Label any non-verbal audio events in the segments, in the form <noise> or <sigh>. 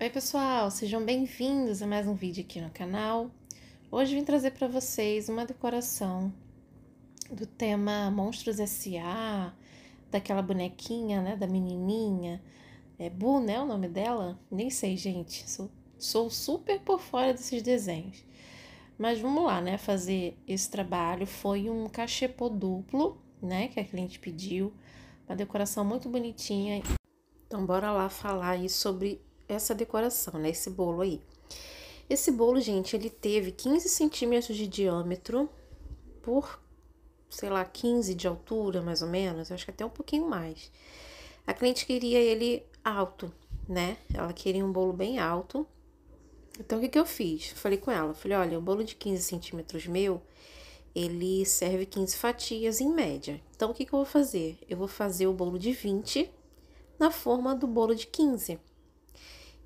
Oi pessoal, sejam bem-vindos a mais um vídeo aqui no canal. Hoje vim trazer para vocês uma decoração do tema Monstros S.A., daquela bonequinha, né, da menininha. É Bu, né, o nome dela? Nem sei, gente, sou, sou super por fora desses desenhos. Mas vamos lá, né, fazer esse trabalho. Foi um cachepô duplo, né, que a cliente pediu. Uma decoração muito bonitinha. Então, bora lá falar aí sobre essa decoração, né? Esse bolo aí. Esse bolo, gente, ele teve 15 centímetros de diâmetro por, sei lá, 15 de altura, mais ou menos. Eu acho que até um pouquinho mais. A cliente queria ele alto, né? Ela queria um bolo bem alto. Então, o que, que eu fiz? Falei com ela, falei, olha, o bolo de 15 centímetros meu, ele serve 15 fatias em média. Então, o que, que eu vou fazer? Eu vou fazer o bolo de 20 na forma do bolo de 15.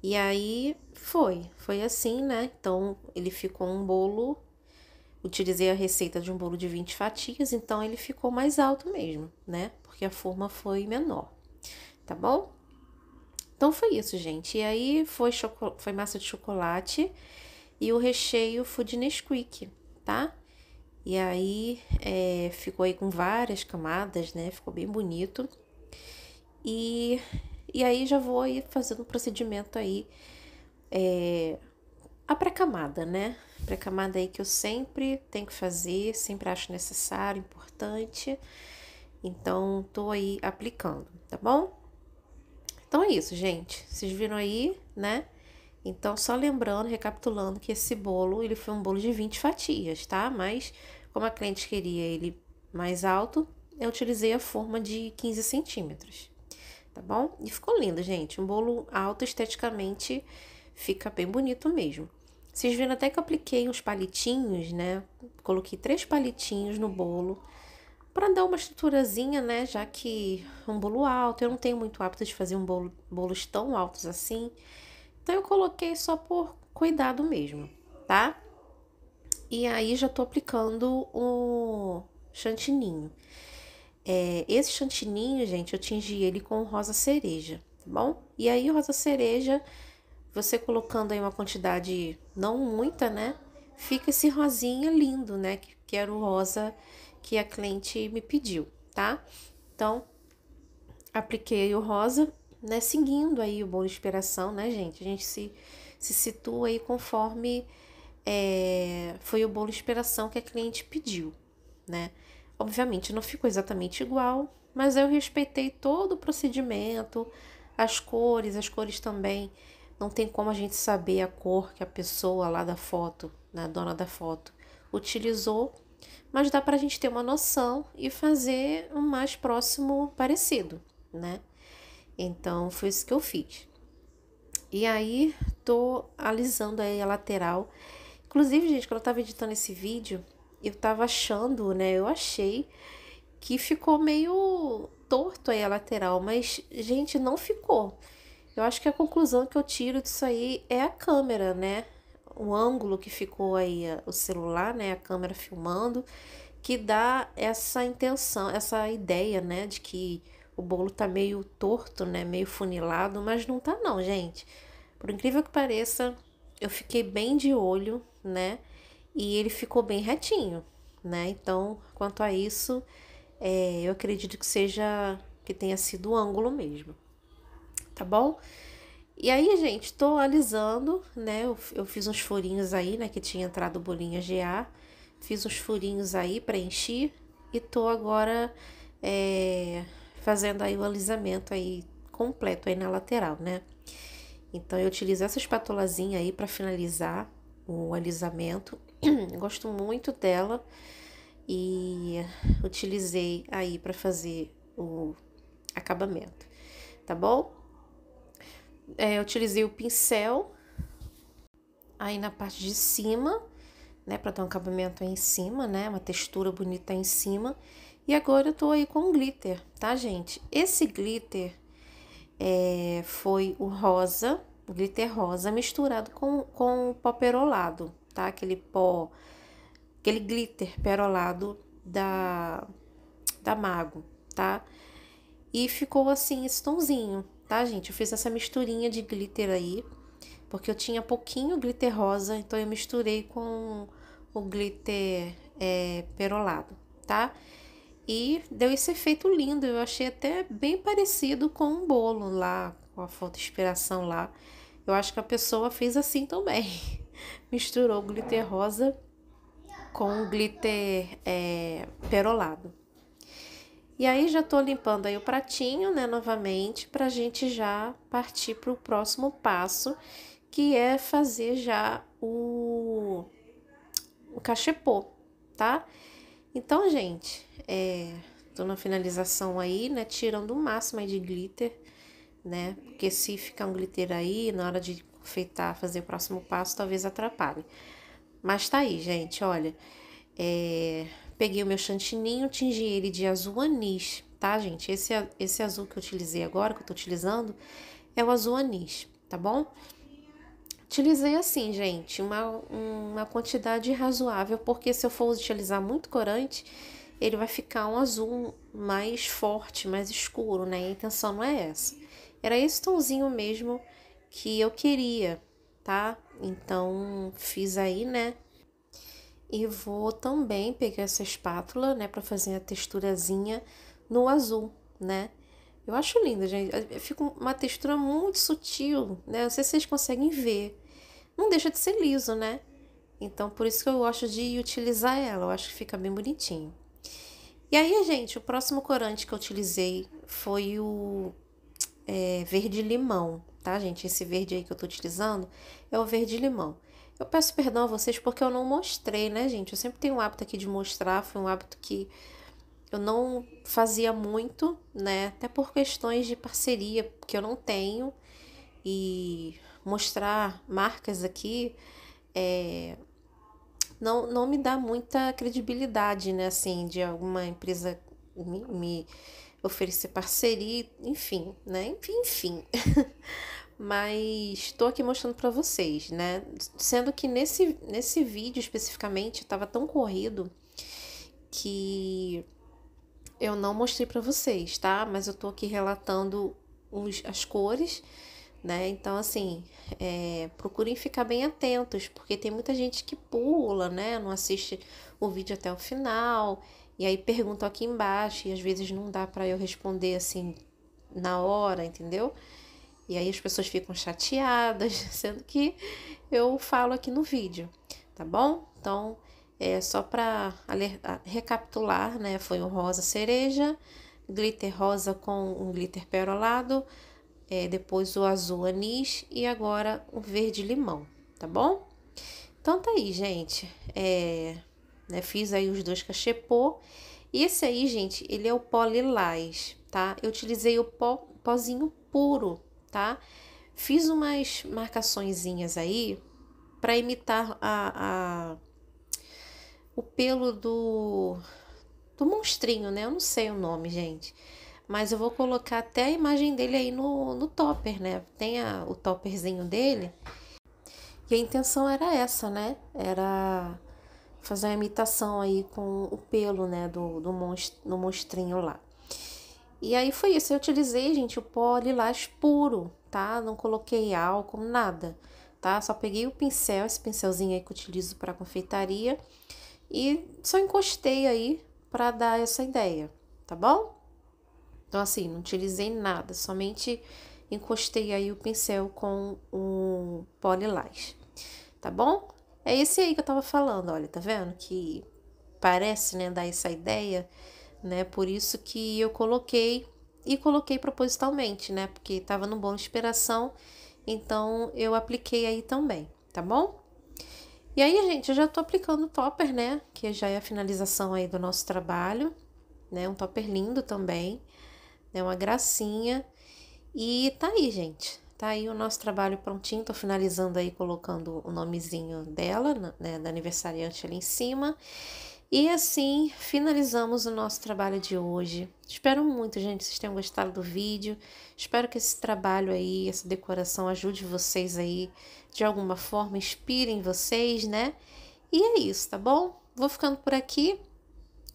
E aí foi, foi assim, né? Então ele ficou um bolo, utilizei a receita de um bolo de 20 fatias, então ele ficou mais alto mesmo, né? Porque a forma foi menor, tá bom? Então foi isso, gente. E aí foi, foi massa de chocolate e o recheio foi de Nesquik, tá? E aí é, ficou aí com várias camadas, né? Ficou bem bonito. E e aí já vou aí fazendo um procedimento aí, é, a pré-camada, né? Pré-camada aí que eu sempre tenho que fazer, sempre acho necessário, importante. Então, tô aí aplicando, tá bom? Então é isso, gente. Vocês viram aí, né? Então, só lembrando, recapitulando, que esse bolo, ele foi um bolo de 20 fatias, tá? Mas, como a cliente queria ele mais alto, eu utilizei a forma de 15 centímetros tá bom? E ficou lindo, gente. Um bolo alto esteticamente fica bem bonito mesmo. Vocês viram até que eu apliquei uns palitinhos, né? Coloquei três palitinhos no bolo para dar uma estruturazinha, né? Já que um bolo alto, eu não tenho muito hábito de fazer um bolo, bolos tão altos assim. Então eu coloquei só por cuidado mesmo, tá? E aí já tô aplicando o chantininho. É, esse chantininho, gente, eu tingi ele com rosa cereja, tá bom? E aí, rosa cereja, você colocando aí uma quantidade não muita, né? Fica esse rosinha lindo, né? Que, que era o rosa que a cliente me pediu, tá? Então, apliquei o rosa, né? Seguindo aí o bolo de inspiração, né, gente? A gente se, se situa aí conforme é, foi o bolo de inspiração que a cliente pediu, né? Obviamente não ficou exatamente igual, mas eu respeitei todo o procedimento, as cores, as cores também. Não tem como a gente saber a cor que a pessoa lá da foto, na né, dona da foto, utilizou, mas dá para a gente ter uma noção e fazer um mais próximo parecido, né? Então foi isso que eu fiz. E aí tô alisando aí a lateral. Inclusive, gente, quando eu tava editando esse vídeo, eu tava achando, né? Eu achei que ficou meio torto aí a lateral, mas, gente, não ficou. Eu acho que a conclusão que eu tiro disso aí é a câmera, né? O ângulo que ficou aí o celular, né? A câmera filmando, que dá essa intenção, essa ideia, né? De que o bolo tá meio torto, né? Meio funilado, mas não tá não, gente. Por incrível que pareça, eu fiquei bem de olho, né? e ele ficou bem retinho, né? Então, quanto a isso, é, eu acredito que seja que tenha sido o ângulo mesmo, tá bom? E aí, gente, tô alisando, né? Eu, eu fiz uns furinhos aí, né? Que tinha entrado bolinha GA, fiz uns furinhos aí, preenchi e tô agora é, fazendo aí o alisamento aí completo aí na lateral, né? Então, eu utilizo essa espatulazinha aí para finalizar o alisamento. <clears throat> Gosto muito dela e utilizei aí para fazer o acabamento, tá bom? É, utilizei o pincel aí na parte de cima, né, para dar um acabamento aí em cima, né, uma textura bonita aí em cima. E agora eu tô aí com glitter, tá, gente? Esse glitter é, foi o rosa o glitter rosa misturado com, com o pó perolado, tá? Aquele pó, aquele glitter perolado da, da Mago, tá? E ficou assim esse tonzinho, tá, gente? Eu fiz essa misturinha de glitter aí, porque eu tinha pouquinho glitter rosa, então eu misturei com o glitter é, perolado, tá? E deu esse efeito lindo, eu achei até bem parecido com um bolo lá uma foto inspiração lá. Eu acho que a pessoa fez assim também. <laughs> Misturou glitter rosa com glitter é, perolado. E aí já tô limpando aí o pratinho, né, novamente, pra gente já partir pro próximo passo, que é fazer já o, o cachepô, tá? Então, gente, é, tô na finalização aí, né, tirando o máximo aí de glitter né? Porque se ficar um glitter aí, na hora de feitar, fazer o próximo passo, talvez atrapalhe. Mas tá aí, gente, olha. É... Peguei o meu chantininho, tingi ele de azul anis, tá, gente? Esse, esse azul que eu utilizei agora, que eu tô utilizando, é o azul anis, tá bom? Utilizei assim, gente, uma, uma quantidade razoável, porque se eu for utilizar muito corante, ele vai ficar um azul mais forte, mais escuro, né? A intenção não é essa. Era esse tonzinho mesmo que eu queria, tá? Então, fiz aí, né? E vou também pegar essa espátula, né, para fazer a texturazinha no azul, né? Eu acho linda, gente. Fica uma textura muito sutil, né? Não sei se vocês conseguem ver. Não deixa de ser liso, né? Então, por isso que eu gosto de utilizar ela. Eu acho que fica bem bonitinho. E aí, gente, o próximo corante que eu utilizei foi o é, verde limão, tá, gente? Esse verde aí que eu tô utilizando é o verde limão. Eu peço perdão a vocês porque eu não mostrei, né, gente? Eu sempre tenho o um hábito aqui de mostrar, foi um hábito que eu não fazia muito, né? Até por questões de parceria que eu não tenho. E mostrar marcas aqui é, não, não me dá muita credibilidade, né? Assim, de alguma empresa me, me oferecer parceria, enfim, né? Enfim, enfim. <laughs> Mas estou aqui mostrando para vocês, né? Sendo que nesse, nesse vídeo especificamente estava tão corrido que eu não mostrei para vocês, tá? Mas eu tô aqui relatando os, as cores, né? Então, assim, é, procurem ficar bem atentos, porque tem muita gente que pula, né? Não assiste o vídeo até o final. E aí perguntam aqui embaixo e às vezes não dá para eu responder assim na hora, entendeu? E aí as pessoas ficam chateadas, sendo <laughs> que eu falo aqui no vídeo, tá bom? Então, é só para recapitular, né? Foi um rosa cereja, glitter rosa com um glitter perolado, é, depois o azul anis e agora o verde limão, tá bom? Então tá aí, gente. É, né? Fiz aí os dois cachepô. E esse aí, gente, ele é o pó lilás, tá? Eu utilizei o pó, pozinho puro, tá? Fiz umas marcaçõezinhas aí para imitar a, a, o pelo do, do monstrinho, né? Eu não sei o nome, gente. Mas eu vou colocar até a imagem dele aí no, no topper, né? Tem a, o topperzinho dele. E a intenção era essa, né? Era fazer uma imitação aí com o pelo, né, do, do, monst do monstrinho lá. E aí foi isso, eu utilizei, gente, o pó lilás puro, tá? Não coloquei álcool, nada, tá? Só peguei o pincel, esse pincelzinho aí que utilizo para confeitaria, e só encostei aí para dar essa ideia, tá bom? Então, assim, não utilizei nada, somente encostei aí o pincel com o pó lilás, tá bom? É esse aí que eu tava falando, olha, tá vendo? Que parece, né, dar essa ideia, né? Por isso que eu coloquei e coloquei propositalmente, né? Porque tava no bom inspiração, então eu apliquei aí também, tá bom? E aí, gente, eu já tô aplicando o topper, né? Que já é a finalização aí do nosso trabalho, né? Um topper lindo também, né? Uma gracinha. E tá aí, gente. Tá aí o nosso trabalho prontinho, tô finalizando aí colocando o nomezinho dela, né, da aniversariante ali em cima. E assim finalizamos o nosso trabalho de hoje. Espero muito, gente, vocês tenham gostado do vídeo. Espero que esse trabalho aí, essa decoração ajude vocês aí de alguma forma, inspirem vocês, né? E é isso, tá bom? Vou ficando por aqui.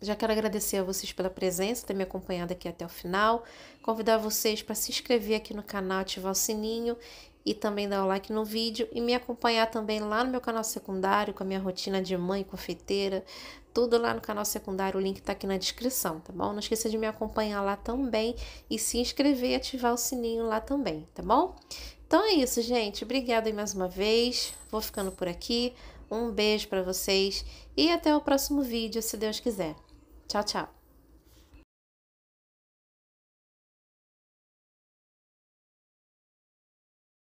Já quero agradecer a vocês pela presença, ter me acompanhado aqui até o final. Convidar vocês para se inscrever aqui no canal, ativar o sininho e também dar o like no vídeo e me acompanhar também lá no meu canal secundário com a minha rotina de mãe confeiteira, tudo lá no canal secundário, o link tá aqui na descrição, tá bom? Não esqueça de me acompanhar lá também e se inscrever e ativar o sininho lá também, tá bom? Então é isso, gente. Obrigada mais uma vez. Vou ficando por aqui. Um beijo para vocês e até o próximo vídeo, se Deus quiser. Tchau, tchau.